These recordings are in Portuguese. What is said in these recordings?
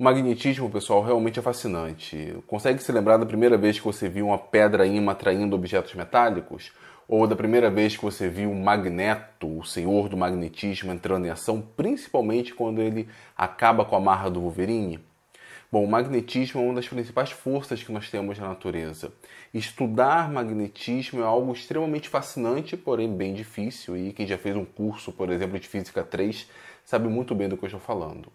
O magnetismo, pessoal, realmente é fascinante. Consegue se lembrar da primeira vez que você viu uma pedra imã atraindo objetos metálicos? Ou da primeira vez que você viu um magneto, o senhor do magnetismo, entrando em ação, principalmente quando ele acaba com a marra do Wolverine? Bom, o magnetismo é uma das principais forças que nós temos na natureza. Estudar magnetismo é algo extremamente fascinante, porém bem difícil, e quem já fez um curso, por exemplo, de Física 3, sabe muito bem do que eu estou falando.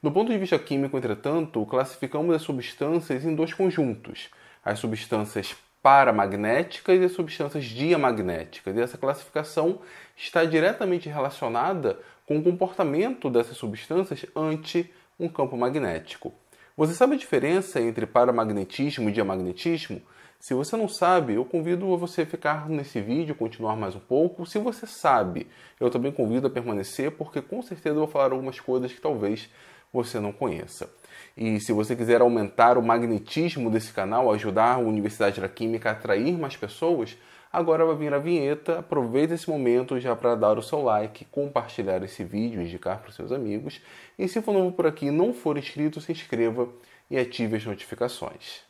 Do ponto de vista químico, entretanto, classificamos as substâncias em dois conjuntos: as substâncias paramagnéticas e as substâncias diamagnéticas. E essa classificação está diretamente relacionada com o comportamento dessas substâncias ante um campo magnético. Você sabe a diferença entre paramagnetismo e diamagnetismo? Se você não sabe, eu convido a você ficar nesse vídeo, continuar mais um pouco. Se você sabe, eu também convido a permanecer, porque com certeza eu vou falar algumas coisas que talvez você não conheça. E se você quiser aumentar o magnetismo desse canal, ajudar a Universidade da Química a atrair mais pessoas, agora vai vir a vinheta. Aproveite esse momento já para dar o seu like, compartilhar esse vídeo, indicar para os seus amigos. E se for novo por aqui e não for inscrito, se inscreva e ative as notificações.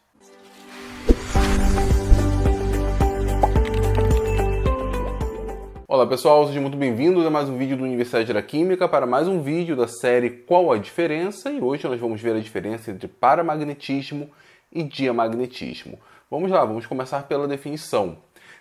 Olá pessoal, sejam muito bem-vindos a mais um vídeo do Universidade da Química para mais um vídeo da série Qual a Diferença? E hoje nós vamos ver a diferença entre paramagnetismo e diamagnetismo. Vamos lá, vamos começar pela definição.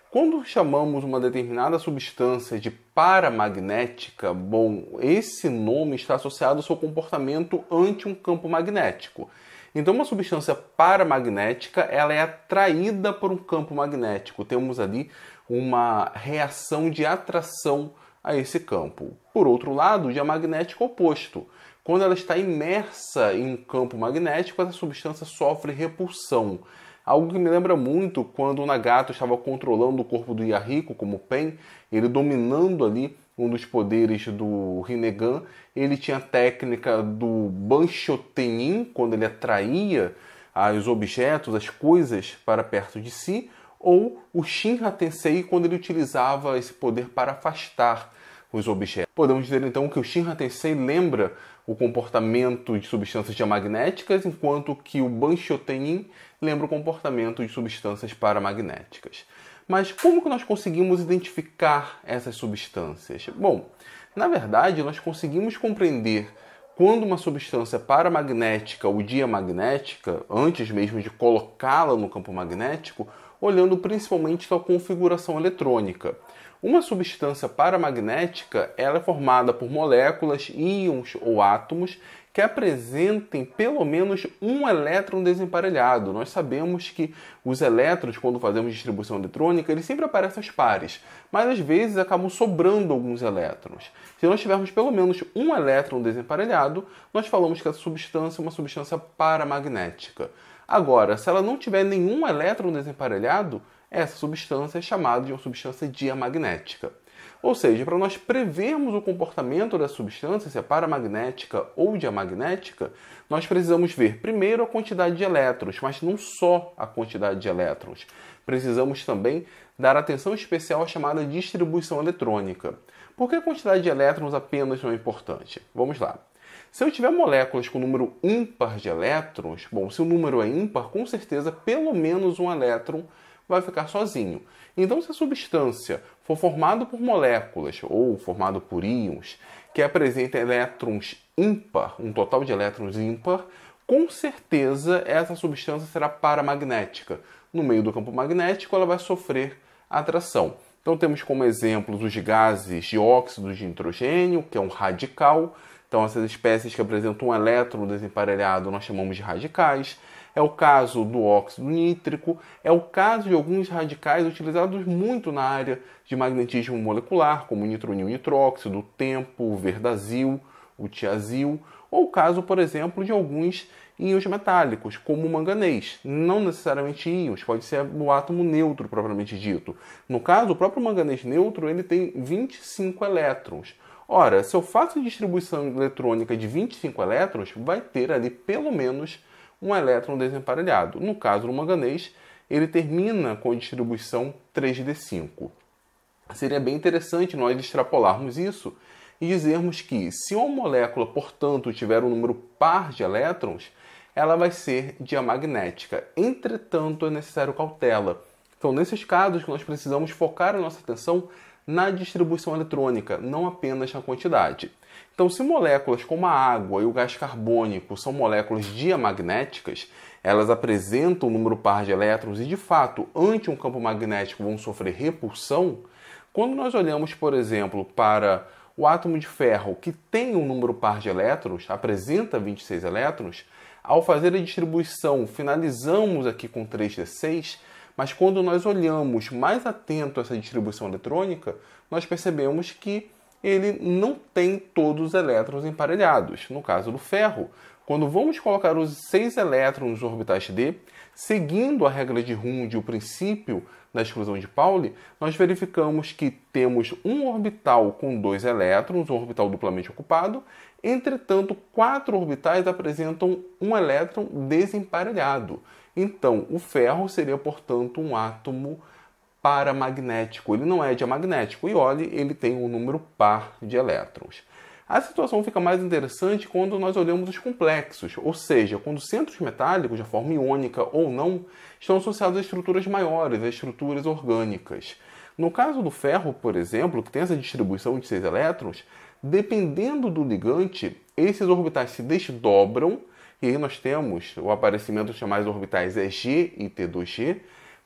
Quando chamamos uma determinada substância de paramagnética, bom, esse nome está associado ao seu comportamento ante um campo magnético. Então, uma substância paramagnética, ela é atraída por um campo magnético. Temos ali uma reação de atração a esse campo. Por outro lado, o diamagnético é oposto. Quando ela está imersa em um campo magnético, essa substância sofre repulsão. Algo que me lembra muito quando o Nagato estava controlando o corpo do Yahiko como Pen, ele dominando ali um dos poderes do Rinnegan. Ele tinha a técnica do Bansho Tenin, quando ele atraía os objetos, as coisas para perto de si ou o Shinra Tensei quando ele utilizava esse poder para afastar os objetos. Podemos dizer então que o Shinra Tensei lembra o comportamento de substâncias diamagnéticas, enquanto que o Banshio Tenin lembra o comportamento de substâncias paramagnéticas. Mas como que nós conseguimos identificar essas substâncias? Bom, na verdade, nós conseguimos compreender quando uma substância paramagnética ou diamagnética, antes mesmo de colocá-la no campo magnético, olhando principalmente sua configuração eletrônica. Uma substância paramagnética ela é formada por moléculas, íons ou átomos que apresentem pelo menos um elétron desemparelhado. Nós sabemos que os elétrons, quando fazemos distribuição eletrônica, eles sempre aparecem aos pares, mas às vezes acabam sobrando alguns elétrons. Se nós tivermos pelo menos um elétron desemparelhado, nós falamos que a substância é uma substância paramagnética. Agora, se ela não tiver nenhum elétron desemparelhado, essa substância é chamada de uma substância diamagnética. Ou seja, para nós prevermos o comportamento da substância, se é paramagnética ou diamagnética, nós precisamos ver primeiro a quantidade de elétrons, mas não só a quantidade de elétrons. Precisamos também dar atenção especial à chamada distribuição eletrônica. Por que a quantidade de elétrons apenas não é importante? Vamos lá. Se eu tiver moléculas com número ímpar de elétrons, bom, se o número é ímpar, com certeza pelo menos um elétron vai ficar sozinho. Então, se a substância for formada por moléculas ou formada por íons que apresentem elétrons ímpar, um total de elétrons ímpar, com certeza essa substância será paramagnética. No meio do campo magnético, ela vai sofrer atração. Então, temos como exemplos os gases de óxido de nitrogênio, que é um radical então, essas espécies que apresentam um elétron desemparelhado nós chamamos de radicais. É o caso do óxido nítrico, é o caso de alguns radicais utilizados muito na área de magnetismo molecular, como nitronil nitróxido, o tempo, o verdazil, o tiazil, ou o caso, por exemplo, de alguns íons metálicos, como o manganês. Não necessariamente íons, pode ser o átomo neutro propriamente dito. No caso, o próprio manganês neutro ele tem 25 elétrons. Ora, se eu faço distribuição eletrônica de 25 elétrons, vai ter ali pelo menos um elétron desemparelhado. No caso do manganês, ele termina com a distribuição 3D5. Seria bem interessante nós extrapolarmos isso e dizermos que, se uma molécula, portanto, tiver um número par de elétrons, ela vai ser diamagnética. Entretanto, é necessário cautela. Então, nesses casos que nós precisamos focar a nossa atenção na distribuição eletrônica, não apenas na quantidade. Então, se moléculas como a água e o gás carbônico são moléculas diamagnéticas, elas apresentam um número par de elétrons e, de fato, ante um campo magnético vão sofrer repulsão, quando nós olhamos, por exemplo, para o átomo de ferro, que tem um número par de elétrons, apresenta 26 elétrons, ao fazer a distribuição, finalizamos aqui com 3d6, mas quando nós olhamos mais atento essa distribuição eletrônica, nós percebemos que ele não tem todos os elétrons emparelhados. No caso do ferro, quando vamos colocar os seis elétrons nos orbitais d, seguindo a regra de Hund e o princípio da exclusão de Pauli, nós verificamos que temos um orbital com dois elétrons, um orbital duplamente ocupado, entretanto, quatro orbitais apresentam um elétron desemparelhado. Então, o ferro seria, portanto, um átomo paramagnético. Ele não é diamagnético. E olhe, ele tem um número par de elétrons. A situação fica mais interessante quando nós olhamos os complexos, ou seja, quando centros metálicos, de forma iônica ou não, estão associados a estruturas maiores, a estruturas orgânicas. No caso do ferro, por exemplo, que tem essa distribuição de seis elétrons, dependendo do ligante, esses orbitais se desdobram e aí nós temos o aparecimento dos chamados orbitais EG e T2G.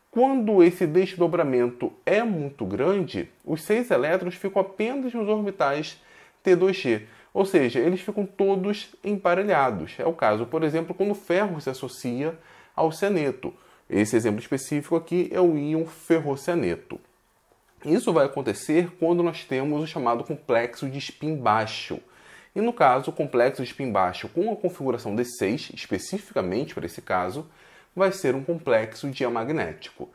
Quando esse desdobramento é muito grande, os seis elétrons ficam apenas nos orbitais T2G, ou seja, eles ficam todos emparelhados. É o caso, por exemplo, quando o ferro se associa ao ceneto. Esse exemplo específico aqui é o íon ferroceneto. Isso vai acontecer quando nós temos o chamado complexo de spin baixo. E no caso, o complexo de spin baixo com a configuração D6, especificamente para esse caso, vai ser um complexo diamagnético.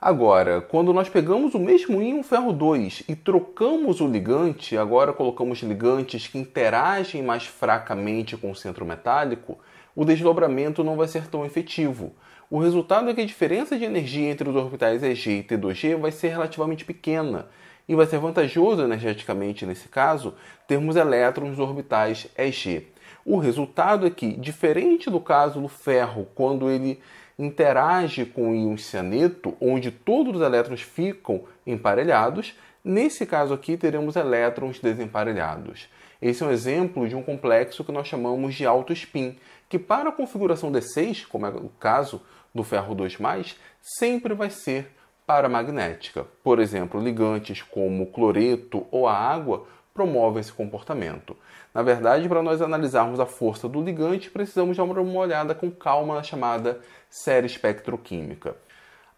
Agora, quando nós pegamos o mesmo íon ferro 2 e trocamos o ligante, agora colocamos ligantes que interagem mais fracamente com o centro metálico, o desdobramento não vai ser tão efetivo. O resultado é que a diferença de energia entre os orbitais EG e T2G vai ser relativamente pequena, e vai ser vantajoso energeticamente nesse caso termos elétrons orbitais EG. O resultado é que, diferente do caso do ferro, quando ele interage com o íon cianeto, onde todos os elétrons ficam emparelhados, nesse caso aqui teremos elétrons desemparelhados. Esse é um exemplo de um complexo que nós chamamos de alto spin, que para a configuração D6, como é o caso do ferro 2+, sempre vai ser paramagnética. Por exemplo, ligantes como o cloreto ou a água promovem esse comportamento. Na verdade, para nós analisarmos a força do ligante, precisamos dar uma olhada com calma na chamada série espectroquímica.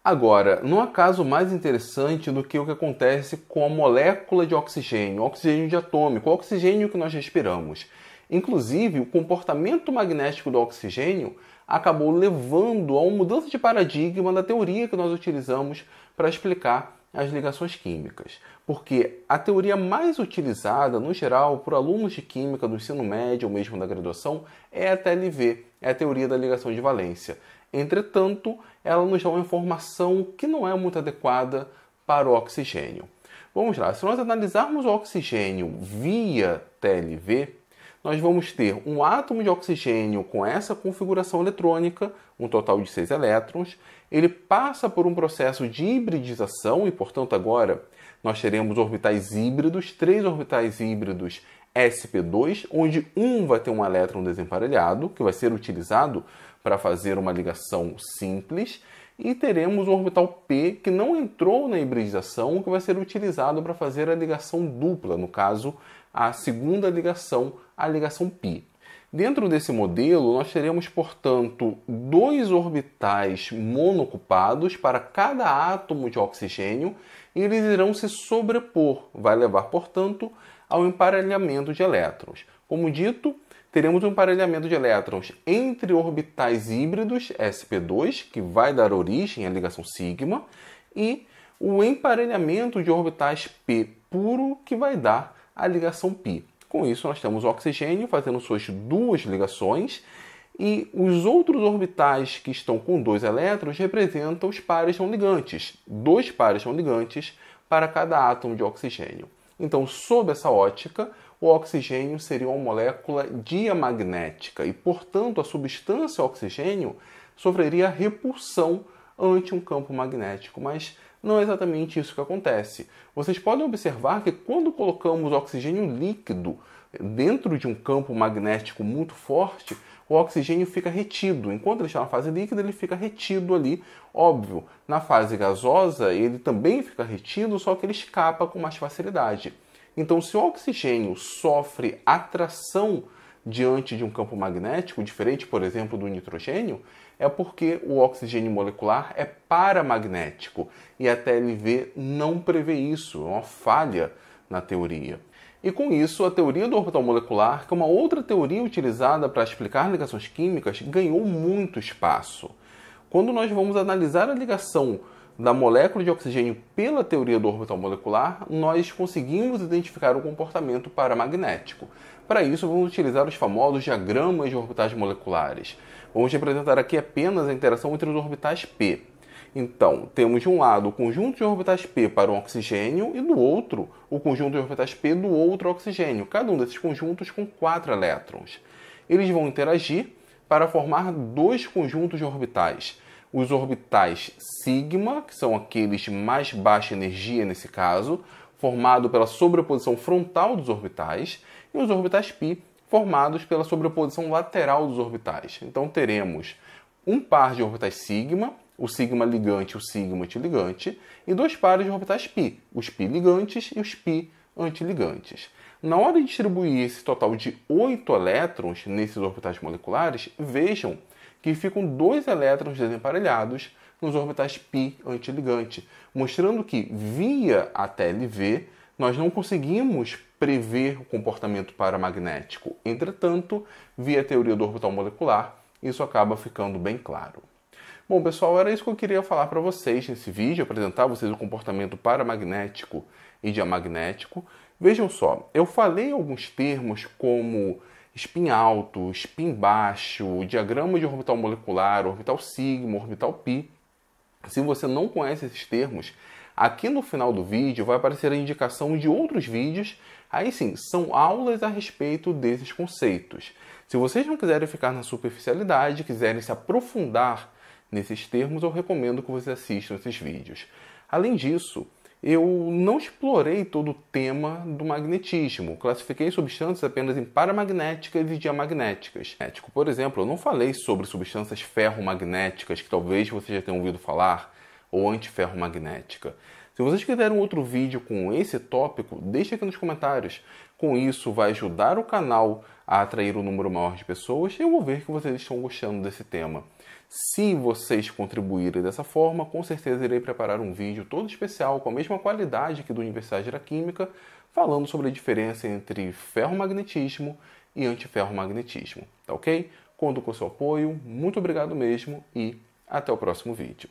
Agora, não há caso mais interessante do que o que acontece com a molécula de oxigênio, oxigênio diatômico, oxigênio que nós respiramos. Inclusive, o comportamento magnético do oxigênio acabou levando a uma mudança de paradigma da teoria que nós utilizamos para explicar as ligações químicas, porque a teoria mais utilizada, no geral, por alunos de química do ensino médio ou mesmo da graduação é a TLV, é a teoria da ligação de valência. Entretanto, ela nos dá uma informação que não é muito adequada para o oxigênio. Vamos lá, se nós analisarmos o oxigênio via TLV, nós vamos ter um átomo de oxigênio com essa configuração eletrônica, um total de seis elétrons. Ele passa por um processo de hibridização e, portanto, agora nós teremos orbitais híbridos, três orbitais híbridos sp2, onde um vai ter um elétron desemparelhado, que vai ser utilizado para fazer uma ligação simples e teremos um orbital P que não entrou na hibridização, que vai ser utilizado para fazer a ligação dupla, no caso, a segunda ligação, a ligação π. Dentro desse modelo, nós teremos, portanto, dois orbitais monocupados para cada átomo de oxigênio e eles irão se sobrepor, vai levar, portanto, ao emparelhamento de elétrons. Como dito, teremos um emparelhamento de elétrons entre orbitais híbridos sp2, que vai dar origem à ligação sigma, e o emparelhamento de orbitais p puro, que vai dar a ligação pi. Com isso, nós temos o oxigênio fazendo suas duas ligações e os outros orbitais que estão com dois elétrons representam os pares não ligantes, dois pares não ligantes para cada átomo de oxigênio. Então, sob essa ótica, o oxigênio seria uma molécula diamagnética e, portanto, a substância oxigênio sofreria repulsão ante um campo magnético, mas não é exatamente isso que acontece. Vocês podem observar que quando colocamos oxigênio líquido dentro de um campo magnético muito forte, o oxigênio fica retido. Enquanto ele está na fase líquida, ele fica retido ali, óbvio. Na fase gasosa, ele também fica retido, só que ele escapa com mais facilidade. Então, se o oxigênio sofre atração diante de um campo magnético, diferente, por exemplo, do nitrogênio, é porque o oxigênio molecular é paramagnético e a TLV não prevê isso, é uma falha na teoria. E com isso, a teoria do orbital molecular, que é uma outra teoria utilizada para explicar ligações químicas, ganhou muito espaço. Quando nós vamos analisar a ligação da molécula de oxigênio pela teoria do orbital molecular, nós conseguimos identificar o comportamento paramagnético. Para isso, vamos utilizar os famosos diagramas de orbitais moleculares. Vamos representar aqui apenas a interação entre os orbitais p. Então, temos de um lado o conjunto de orbitais p para um oxigênio e do outro o conjunto de orbitais p do outro oxigênio, cada um desses conjuntos com quatro elétrons. Eles vão interagir para formar dois conjuntos de orbitais os orbitais sigma, que são aqueles de mais baixa energia nesse caso, formado pela sobreposição frontal dos orbitais, e os orbitais pi formados pela sobreposição lateral dos orbitais. Então teremos um par de orbitais sigma, o sigma ligante e o sigma antiligante, e dois pares de orbitais pi os pi ligantes e os pi antiligantes. Na hora de distribuir esse total de 8 elétrons nesses orbitais moleculares, vejam que ficam dois elétrons desemparelhados nos orbitais π antiligante, mostrando que, via a TLV, nós não conseguimos prever o comportamento paramagnético. Entretanto, via a teoria do orbital molecular, isso acaba ficando bem claro. Bom, pessoal, era isso que eu queria falar para vocês nesse vídeo, apresentar a vocês o comportamento paramagnético e diamagnético. Vejam só, eu falei alguns termos como spin alto, spin baixo, diagrama de orbital molecular, orbital sigma, orbital pi. Se você não conhece esses termos, aqui no final do vídeo vai aparecer a indicação de outros vídeos. Aí sim, são aulas a respeito desses conceitos. Se vocês não quiserem ficar na superficialidade, quiserem se aprofundar nesses termos, eu recomendo que vocês assistam esses vídeos. Além disso, eu não explorei todo o tema do magnetismo. Classifiquei substâncias apenas em paramagnéticas e diamagnéticas. Por exemplo, eu não falei sobre substâncias ferromagnéticas, que talvez você já tenha ouvido falar, ou antiferromagnética. Se vocês quiserem outro vídeo com esse tópico, deixe aqui nos comentários. Com isso, vai ajudar o canal a atrair um número maior de pessoas e eu vou ver que vocês estão gostando desse tema. Se vocês contribuírem dessa forma, com certeza irei preparar um vídeo todo especial com a mesma qualidade que do Universidade da Química, falando sobre a diferença entre ferromagnetismo e antiferromagnetismo, tá ok? Conto com seu apoio, muito obrigado mesmo e até o próximo vídeo.